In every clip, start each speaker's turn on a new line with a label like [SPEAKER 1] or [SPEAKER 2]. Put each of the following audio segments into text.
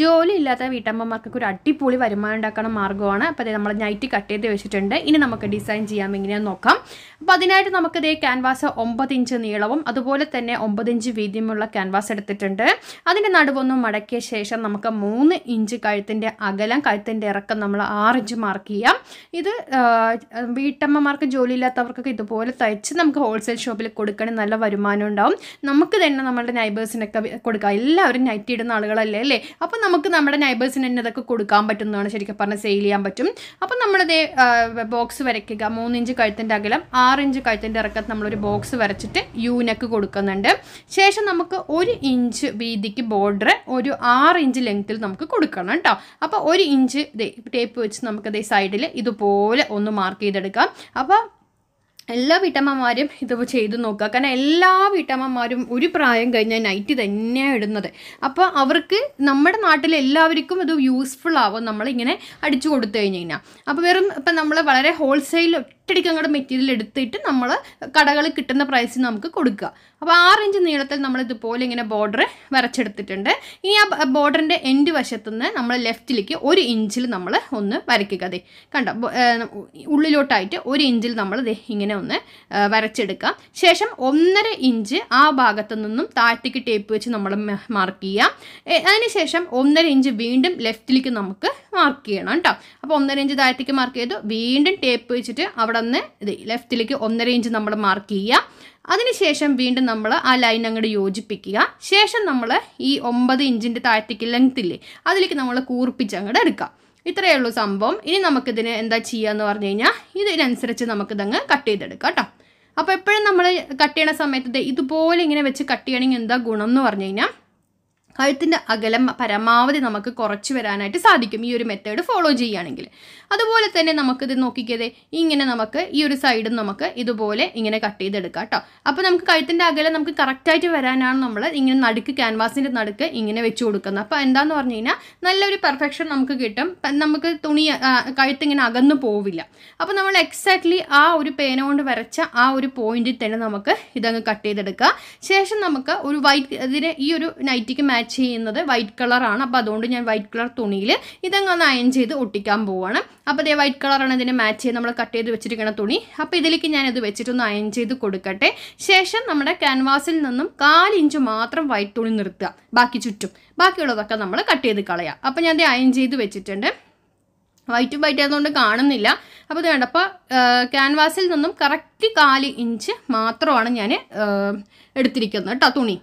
[SPEAKER 1] ജോലിയില്ലാത്ത വീട്ടമ്മമാർക്കൊക്കെ ഒരു അടിപൊളി വരുമാനം ഉണ്ടാക്കുന്ന മാർഗ്ഗമാണ് അപ്പോൾ അതേ നമ്മൾ നൈറ്റ് കട്ട് ചെയ്ത് വെച്ചിട്ടുണ്ട് ഇനി നമുക്ക് ഡിസൈൻ ചെയ്യാം എങ്ങനെയാണെന്ന് നോക്കാം അപ്പോൾ അതിനായിട്ട് നമുക്ക് ക്യാൻവാസ് ഒമ്പത് ഇഞ്ച് നീളവും അതുപോലെ തന്നെ ഒമ്പത് ഇഞ്ച് വീതിയുമുള്ള ക്യാൻവാസ് എടുത്തിട്ടുണ്ട് അതിൻ്റെ നടുവൊന്നും മടക്കിയ ശേഷം നമുക്ക് മൂന്ന് ഇഞ്ച് കഴുത്തിൻ്റെ അകലം കഴുത്തിൻ്റെ ഇറക്കം നമ്മൾ ആറ് ഇഞ്ച് മാർക്ക് ചെയ്യാം ഇത് വീട്ടമ്മമാർക്ക് ജോലിയില്ലാത്തവർക്കൊക്കെ ഇതുപോലെ തയ്ച്ച് നമുക്ക് ഹോൾസെയിൽ ഷോപ്പിൽ കൊടുക്കണമെങ്കിൽ നല്ല വരുമാനം ഉണ്ടാവും നമുക്ക് തന്നെ നമ്മുടെ നൈബേഴ്സിനൊക്കെ കൊടുക്കാം എല്ലാവരും നൈറ്റ് ഇടുന്ന ആളുകളല്ലേ അല്ലേ അപ്പോൾ അപ്പം നമുക്ക് നമ്മുടെ നൈബേഴ്സിന് തന്നെ അതൊക്കെ കൊടുക്കാൻ പറ്റുന്നതാണ് ശരിക്കും പറഞ്ഞാൽ സെയിൽ ചെയ്യാൻ പറ്റും അപ്പോൾ നമ്മളത് ബോക്സ് വരയ്ക്കുക മൂന്നിഞ്ച് കഴുത്തിൻ്റെ അകലം ആറിഞ്ച് കഴുത്തിൻ്റെ ഇറക്കത്ത് നമ്മളൊരു ബോക്സ് വരച്ചിട്ട് യൂനക്ക് കൊടുക്കുന്നുണ്ട് ശേഷം നമുക്ക് ഒരു ഇഞ്ച് വീതിക്ക് ബോർഡർ ഒരു ആറ് ഇഞ്ച് ലെങ്ത്തിൽ നമുക്ക് കൊടുക്കണം കേട്ടോ അപ്പോൾ ഒരു ഇഞ്ച് ടേപ്പ് വെച്ച് നമുക്കത് സൈഡിൽ ഇതുപോലെ ഒന്ന് മാർക്ക് ചെയ്തെടുക്കാം അപ്പോൾ എല്ലാ വീട്ടമ്മമാരും ഇത് ചെയ്തു നോക്കുക കാരണം എല്ലാ വീട്ടമ്മമാരും ഒരു പ്രായം കഴിഞ്ഞാൽ നൈറ്റ് തന്നെയാണ് ഇടുന്നത് അപ്പോൾ അവർക്ക് നമ്മുടെ നാട്ടിൽ എല്ലാവർക്കും ഇത് യൂസ്ഫുൾ ആവും നമ്മളിങ്ങനെ അടിച്ചു കൊടുത്തു കഴിഞ്ഞു കഴിഞ്ഞാൽ അപ്പോൾ വെറും ഇപ്പം നമ്മൾ വളരെ ഹോൾസെയിൽ ഒറ്റടിക്ക് അങ്ങോട്ട് മെറ്റീരിയൽ എടുത്തിട്ട് നമ്മൾ കടകളിൽ കിട്ടുന്ന പ്രൈസിൽ നമുക്ക് കൊടുക്കുക അപ്പോൾ ആറ് ഇഞ്ച് നീളത്തിൽ നമ്മൾ ഇതുപോലെ ഇങ്ങനെ ബോർഡർ വരച്ചെടുത്തിട്ടുണ്ട് ഇനി ആ ബോർഡറിൻ്റെ എൻഡ് വശത്തു നിന്ന് നമ്മൾ ലെഫ്റ്റിലേക്ക് ഒരു ഇഞ്ചിൽ നമ്മൾ ഒന്ന് വരയ്ക്കുക അതെ കണ്ടോ ഉള്ളിലോട്ടായിട്ട് ഒരു ഇഞ്ചിൽ നമ്മൾ ഇങ്ങനെ ഒന്ന് വരച്ചെടുക്കാം ശേഷം ഒന്നര ഇഞ്ച് ആ ഭാഗത്തു നിന്നും താഴത്തേക്ക് ടേപ്പ് വെച്ച് നമ്മൾ മാർക്ക് ചെയ്യാം അതിനുശേഷം ഒന്നര ഇഞ്ച് വീണ്ടും ലെഫ്റ്റിലേക്ക് നമുക്ക് മാർക്ക് ചെയ്യണം കേട്ടോ അപ്പോൾ ഒന്നര ഇഞ്ച് താഴത്തേക്ക് മാർക്ക് ചെയ്തു വീണ്ടും ടേപ്പ് വെച്ചിട്ട് അവിടെ നിന്ന് ഇത് ലെഫ്റ്റിലേക്ക് ഒന്നര ഇഞ്ച് നമ്മൾ മാർക്ക് ചെയ്യുക അതിനുശേഷം വീണ്ടും നമ്മൾ ആ ലൈൻ അങ്ങോട്ട് യോജിപ്പിക്കുക ശേഷം നമ്മൾ ഈ ഒമ്പത് ഇഞ്ചിൻ്റെ താഴത്തേക്ക് ലെങ്ത് ഇല്ലേ അതിലേക്ക് നമ്മൾ കൂർപ്പിച്ച് അങ്ങോട്ട് എടുക്കുക ഇത്രയേ ഉള്ളൂ സംഭവം ഇനി നമുക്കിതിന് എന്താ ചെയ്യുക എന്ന് പറഞ്ഞു കഴിഞ്ഞാൽ ഇതിനനുസരിച്ച് നമുക്കിതങ്ങ് കട്ട് ചെയ്തെടുക്കാം കേട്ടോ അപ്പോൾ എപ്പോഴും നമ്മൾ കട്ട് ചെയ്യണ സമയത്ത് ഇതുപോലെ ഇങ്ങനെ വെച്ച് കട്ട് ചെയ്യണമെങ്കിൽ എന്താ ഗുണം എന്ന് പറഞ്ഞു കഴിഞ്ഞാൽ കഴുത്തിൻ്റെ അകലം പരമാവധി നമുക്ക് കുറച്ച് വരാനായിട്ട് സാധിക്കും ഈ ഒരു മെത്തേഡ് ഫോളോ ചെയ്യുകയാണെങ്കിൽ അതുപോലെ തന്നെ നമുക്കിത് നോക്കിക്കതേ ഇങ്ങനെ നമുക്ക് ഈ ഒരു സൈഡും നമുക്ക് ഇതുപോലെ ഇങ്ങനെ കട്ട് ചെയ്തെടുക്കാം കേട്ടോ അപ്പോൾ നമുക്ക് കഴുത്തിൻ്റെ അകലം നമുക്ക് കറക്റ്റായിട്ട് വരാനാണ് നമ്മൾ ഇങ്ങനെ നടുക്ക് ക്യാൻവാസിൻ്റെ നടുക്ക് ഇങ്ങനെ വെച്ച് കൊടുക്കുന്നത് അപ്പോൾ എന്താന്ന് പറഞ്ഞു കഴിഞ്ഞാൽ നല്ലൊരു പെർഫെക്ഷൻ നമുക്ക് കിട്ടും നമുക്ക് തുണി കഴുത്തിങ്ങനെ അകന്നു പോവില്ല അപ്പോൾ നമ്മൾ എക്സാക്ട്ലി ആ ഒരു പേന കൊണ്ട് വരച്ച ആ ഒരു പോയിന്റിൽ തന്നെ നമുക്ക് ഇതങ്ങ് കട്ട് ചെയ്തെടുക്കുക ശേഷം നമുക്ക് ഒരു വൈറ്റ് ഇതിന് ഈ ഒരു നൈറ്റിക്ക് മാച്ച് മാച്ച് ചെയ്യുന്നത് വൈറ്റ് കളറാണ് അപ്പോൾ അതുകൊണ്ട് ഞാൻ വൈറ്റ് കളർ തുണിയിൽ ഇതങ്ങ് ഒന്ന് അയൺ ചെയ്ത് ഒട്ടിക്കാൻ പോവുകയാണ് അപ്പോൾ ഇതേ വൈറ്റ് കളറാണ് ഇതിന് മാച്ച് ചെയ്ത് നമ്മൾ കട്ട് ചെയ്ത് വെച്ചിരിക്കുന്ന തുണി അപ്പോൾ ഇതിലേക്ക് ഞാനത് വെച്ചിട്ടൊന്ന് അയൺ ചെയ്ത് കൊടുക്കട്ടെ ശേഷം നമ്മുടെ ക്യാൻവാസിൽ നിന്നും കാലിഞ്ച് മാത്രം വൈറ്റ് തുണി നിർത്തുക ബാക്കി ചുറ്റും ബാക്കിയുള്ളതൊക്കെ നമ്മൾ കട്ട് ചെയ്ത് കളയാം അപ്പോൾ ഞാൻ അത് അയൺ ചെയ്ത് വെച്ചിട്ടുണ്ട് വൈറ്റും വൈറ്റ് ആയതുകൊണ്ട് കാണുന്നില്ല അപ്പോൾ ഇത് വേണ്ട അപ്പോൾ ക്യാൻവാസിൽ നിന്നും കറക്റ്റ് കാല് ഇഞ്ച് മാത്രമാണ് ഞാൻ എടുത്തിരിക്കുന്നത് കേട്ടോ തുണി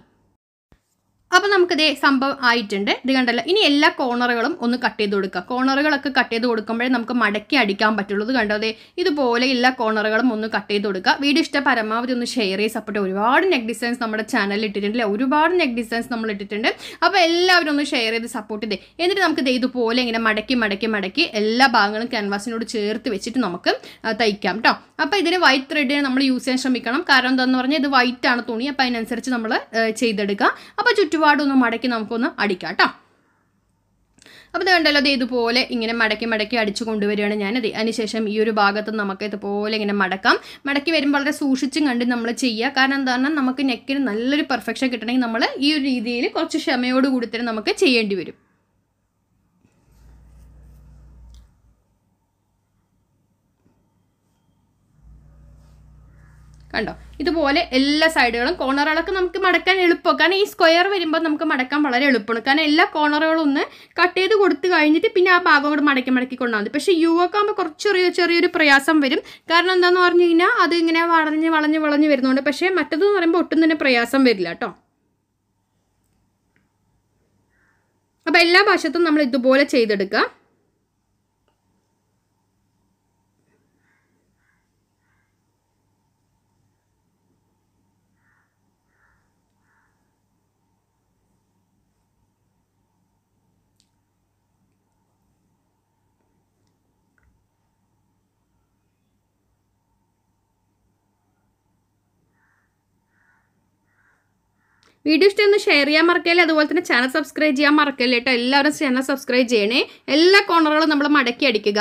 [SPEAKER 1] അപ്പോൾ നമുക്കിത് സംഭവം ആയിട്ടുണ്ട് ഇത് കണ്ടല്ലോ ഇനി എല്ലാ കോർണറുകളും ഒന്ന് കട്ട് ചെയ്ത് കൊടുക്കുക കോർണറുകളൊക്കെ കട്ട് ചെയ്ത് കൊടുക്കുമ്പോഴേ നമുക്ക് മടക്കി അടിക്കാൻ പറ്റുള്ളൂ കണ്ടോ അതെ ഇതുപോലെ എല്ലാ കോർണറുകളും ഒന്ന് കട്ട് ചെയ്ത് കൊടുക്കുക വീഡിയോ ഇഷ്ടം പരമാവധി ഒന്ന് ഷെയർ ചെയ്ത് സപ്പോർട്ട് ഒരുപാട് നെക് ഡിസൈൻസ് നമ്മുടെ ചാനലിൽ ഇട്ടിട്ടുണ്ട് അല്ലേ ഒരുപാട് നെക് ഡിസൈൻസ് നമ്മൾ ഇട്ടിട്ടുണ്ട് അപ്പോൾ എല്ലാവരും ഒന്ന് ഷെയർ ചെയ്ത് സപ്പോർട്ട് ചെയ്തേ എന്നിട്ട് നമുക്ക് ഇതുപോലെ ഇങ്ങനെ മടക്കി മടക്കി മടക്കി എല്ലാ ഭാഗങ്ങളും ക്യാൻവാസിനോട് ചേർത്ത് വെച്ചിട്ട് നമുക്ക് തയ്ക്കാം കേട്ടോ അപ്പോൾ ഇതിന് വൈറ്റ് ത്രെഡിന് നമ്മൾ യൂസ് ചെയ്യാൻ ശ്രമിക്കണം കാരണം എന്താണെന്ന് പറഞ്ഞാൽ ഇത് വൈറ്റ് ആണ് തുണി അപ്പോൾ അതിനനുസരിച്ച് നമ്മൾ ചെയ്തെടുക്കുക അപ്പോൾ ചുറ്റുപാട് ചുറ്റുപാടൊന്ന് മടക്കി നമുക്കൊന്ന് അടിക്കാം കേട്ടോ അപ്പോൾ ഇത് കണ്ടല്ലോ അത് ഇതുപോലെ ഇങ്ങനെ മടക്കി മടക്കി അടിച്ചു കൊണ്ടുവരികയാണ് ഞാനത് അതിനുശേഷം ഈ ഒരു ഭാഗത്ത് നമുക്ക് ഇതുപോലെ ഇങ്ങനെ മടക്കാം മടക്കി വരുമ്പോൾ വളരെ സൂക്ഷിച്ചും കണ്ട് നമ്മൾ ചെയ്യുക കാരണം പറഞ്ഞാൽ നമുക്ക് നെക്കിന് നല്ലൊരു പെർഫെക്ഷൻ കിട്ടണമെങ്കിൽ നമ്മൾ ഈ ഒരു രീതിയിൽ കുറച്ച് ക്ഷമയോട് കൂടി തന്നെ നമുക്ക് ചെയ്യേണ്ടി വരും കണ്ടോ ഇതുപോലെ എല്ലാ സൈഡുകളും കോർണറുകളൊക്കെ നമുക്ക് മടക്കാൻ എളുപ്പമാണ് കാരണം ഈ സ്ക്വയർ വരുമ്പോൾ നമുക്ക് മടക്കാൻ വളരെ എളുപ്പമാണ് കാരണം എല്ലാ കോണറുകളും ഒന്ന് കട്ട് ചെയ്ത് കൊടുത്തു കഴിഞ്ഞിട്ട് പിന്നെ ആ ഭാഗം കൂടെ മടക്കി മടക്കി കൊണ്ടാൽ മതി പക്ഷേ യു ഒക്കെ ആകുമ്പോൾ കുറച്ച് ചെറിയ ചെറിയൊരു പ്രയാസം വരും കാരണം എന്താണെന്ന് പറഞ്ഞു കഴിഞ്ഞാൽ അത് ഇങ്ങനെ വളഞ്ഞ് വളഞ്ഞ് വളഞ്ഞ് വരുന്നുണ്ട് പക്ഷേ മറ്റേതെന്ന് പറയുമ്പോൾ ഒട്ടും തന്നെ പ്രയാസം വരില്ല കേട്ടോ അപ്പം എല്ലാ ഭാഷത്തും നമ്മൾ ഇതുപോലെ ചെയ്തെടുക്കുക വീഡിയോ ഇഷ്ടമൊന്ന് ഷെയർ ചെയ്യാൻ മറക്കല്ലേ അതുപോലെ തന്നെ ചാനൽ സബ്സ്ക്രൈബ് ചെയ്യാൻ മറക്കല്ലേ കേട്ടോ എല്ലാവരും ചാനൽ സബ്സ്ക്രൈബ് ചെയ്യണേ എല്ലാ കോർണറുകളും നമ്മൾ മടക്കി അടിക്കുക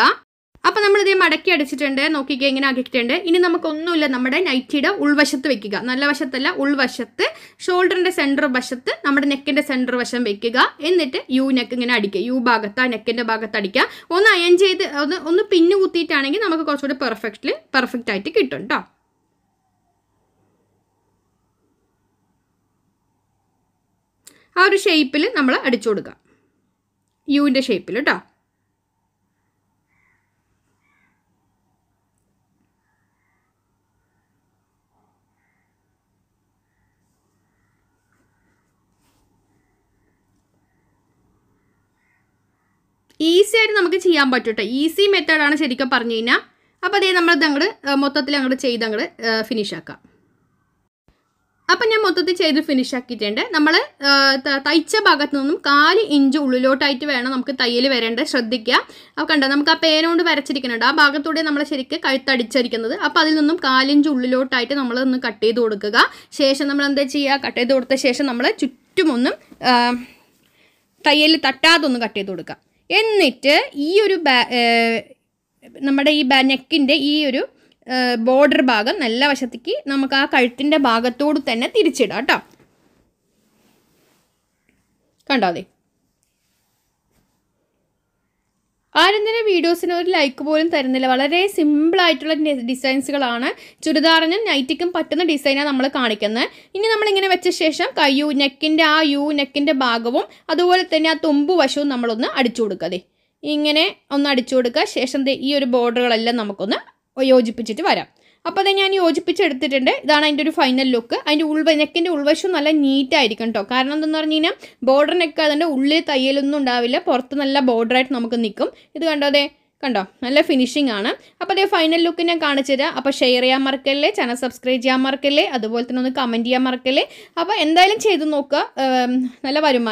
[SPEAKER 1] അപ്പോൾ നമ്മളിത് മടക്കി അടിച്ചിട്ടുണ്ട് നോക്കിക്കുക ഇങ്ങനെ ആക്കിയിട്ടുണ്ട് ഇനി നമുക്കൊന്നുമില്ല നമ്മുടെ നൈറ്റിയുടെ ഉൾവശത്ത് വെക്കുക നല്ല വശത്തല്ല ഉൾവശത്ത് ഷോൾഡറിൻ്റെ സെൻറ്റർ വശത്ത് നമ്മുടെ നെക്കിൻ്റെ സെൻറ്റർ വശം വെക്കുക എന്നിട്ട് യു നെക്ക് ഇങ്ങനെ അടിക്കുക യു ഭാഗത്ത് ആ നെക്കിൻ്റെ ഭാഗത്ത് അടിക്കുക ഒന്ന് അയൺ ചെയ്ത് ഒന്ന് ഒന്ന് പിന്നു കുത്തിയിട്ടാണെങ്കിൽ നമുക്ക് കുറച്ചുകൂടി പെർഫെക്റ്റ്ലി പെർഫെക്റ്റ് ആയിട്ട് കിട്ടും കേട്ടോ ആ ഒരു ഷേപ്പിൽ നമ്മൾ അടിച്ചു കൊടുക്കുക യുവിൻ്റെ ഷേപ്പിൽ കേട്ടോ ഈസി ആയിട്ട് നമുക്ക് ചെയ്യാൻ പറ്റും കേട്ടോ ഈസി മെത്തേഡാണ് ശരിക്കും പറഞ്ഞു കഴിഞ്ഞാൽ അപ്പോൾ അതേ നമ്മളിത് അങ്ങോട്ട് മൊത്തത്തിൽ അങ്ങോട്ട് ചെയ്ത് അങ്ങോട്ട് ഫിനിഷ് ആക്കാം അപ്പം ഞാൻ മൊത്തത്തിൽ ചെയ്ത് ഫിനിഷ് ആക്കിയിട്ടുണ്ട് നമ്മൾ തയ്ച്ച ഭാഗത്തു നിന്നും കാല് ഇഞ്ച് ഉള്ളിലോട്ടായിട്ട് വേണം നമുക്ക് തയ്യൽ വരേണ്ടത് ശ്രദ്ധിക്കുക അപ്പോൾ കണ്ടോ നമുക്ക് ആ കൊണ്ട് വരച്ചിരിക്കുന്നുണ്ട് ആ ഭാഗത്തൂടെ നമ്മൾ ശരിക്കും കഴുത്തടിച്ചിരിക്കുന്നത് അപ്പം അതിൽ നിന്നും കാലിഞ്ച് ഉള്ളിലോട്ടായിട്ട് നമ്മൾ ഒന്ന് കട്ട് ചെയ്ത് കൊടുക്കുക ശേഷം നമ്മൾ എന്താ ചെയ്യുക കട്ട് ചെയ്ത് കൊടുത്ത ശേഷം നമ്മൾ ചുറ്റുമൊന്നും തയ്യൽ തട്ടാതൊന്നും കട്ട് ചെയ്ത് കൊടുക്കുക എന്നിട്ട് ഈ ഒരു നമ്മുടെ ഈ നെക്കിൻ്റെ ഈ ഒരു ബോർഡർ ഭാഗം നല്ല വശത്തേക്ക് നമുക്ക് ആ കഴുത്തിൻ്റെ ഭാഗത്തോട് തന്നെ തിരിച്ചിടാം കേട്ടോ കണ്ടാതെ ആരും തന്നെ വീഡിയോസിന് ഒരു ലൈക്ക് പോലും തരുന്നില്ല വളരെ സിമ്പിളായിട്ടുള്ള ഡിസൈൻസുകളാണ് ചുരിദാറിനും നൈറ്റിക്കും പറ്റുന്ന ഡിസൈനാണ് നമ്മൾ കാണിക്കുന്നത് ഇനി നമ്മളിങ്ങനെ വെച്ച ശേഷം കയ്യു നെക്കിൻ്റെ ആ യു നെക്കിൻ്റെ ഭാഗവും അതുപോലെ തന്നെ ആ തുമ്പ് വശവും നമ്മളൊന്ന് അടിച്ചു കൊടുക്കുക ഇങ്ങനെ ഒന്ന് അടിച്ചു കൊടുക്കുക ശേഷം ഈ ഒരു ബോർഡറുകളെല്ലാം നമുക്കൊന്ന് യോജിപ്പിച്ചിട്ട് വരാം അപ്പോൾ അത് ഞാൻ യോജിപ്പിച്ചെടുത്തിട്ടുണ്ട് ഇതാണ് അതിൻ്റെ ഒരു ഫൈനൽ ലുക്ക് അതിൻ്റെ ഉൾവ നെക്കിൻ്റെ ഉൾവശം നല്ല നീറ്റായിരിക്കും കേട്ടോ കാരണം എന്താണെന്ന് പറഞ്ഞു കഴിഞ്ഞാൽ ബോർഡർ നെക്ക് അതിൻ്റെ ഉള്ളിൽ തയ്യലൊന്നും ഉണ്ടാവില്ല പുറത്ത് നല്ല ബോർഡറായിട്ട് നമുക്ക് നിൽക്കും ഇത് കണ്ടോ അതെ കണ്ടോ നല്ല ഫിനിഷിംഗ് ആണ് അപ്പോൾ അതേ ഫൈനൽ ലുക്ക് ഞാൻ കാണിച്ചു തരാം അപ്പോൾ ഷെയർ ചെയ്യാൻ മറക്കല്ലേ ചാനൽ സബ്സ്ക്രൈബ് ചെയ്യാൻ മറക്കല്ലേ അതുപോലെ തന്നെ ഒന്ന് കമൻറ്റ് ചെയ്യാൻ മറക്കല്ലേ അപ്പോൾ എന്തായാലും ചെയ്ത് നോക്കുക നല്ല വരുമാനം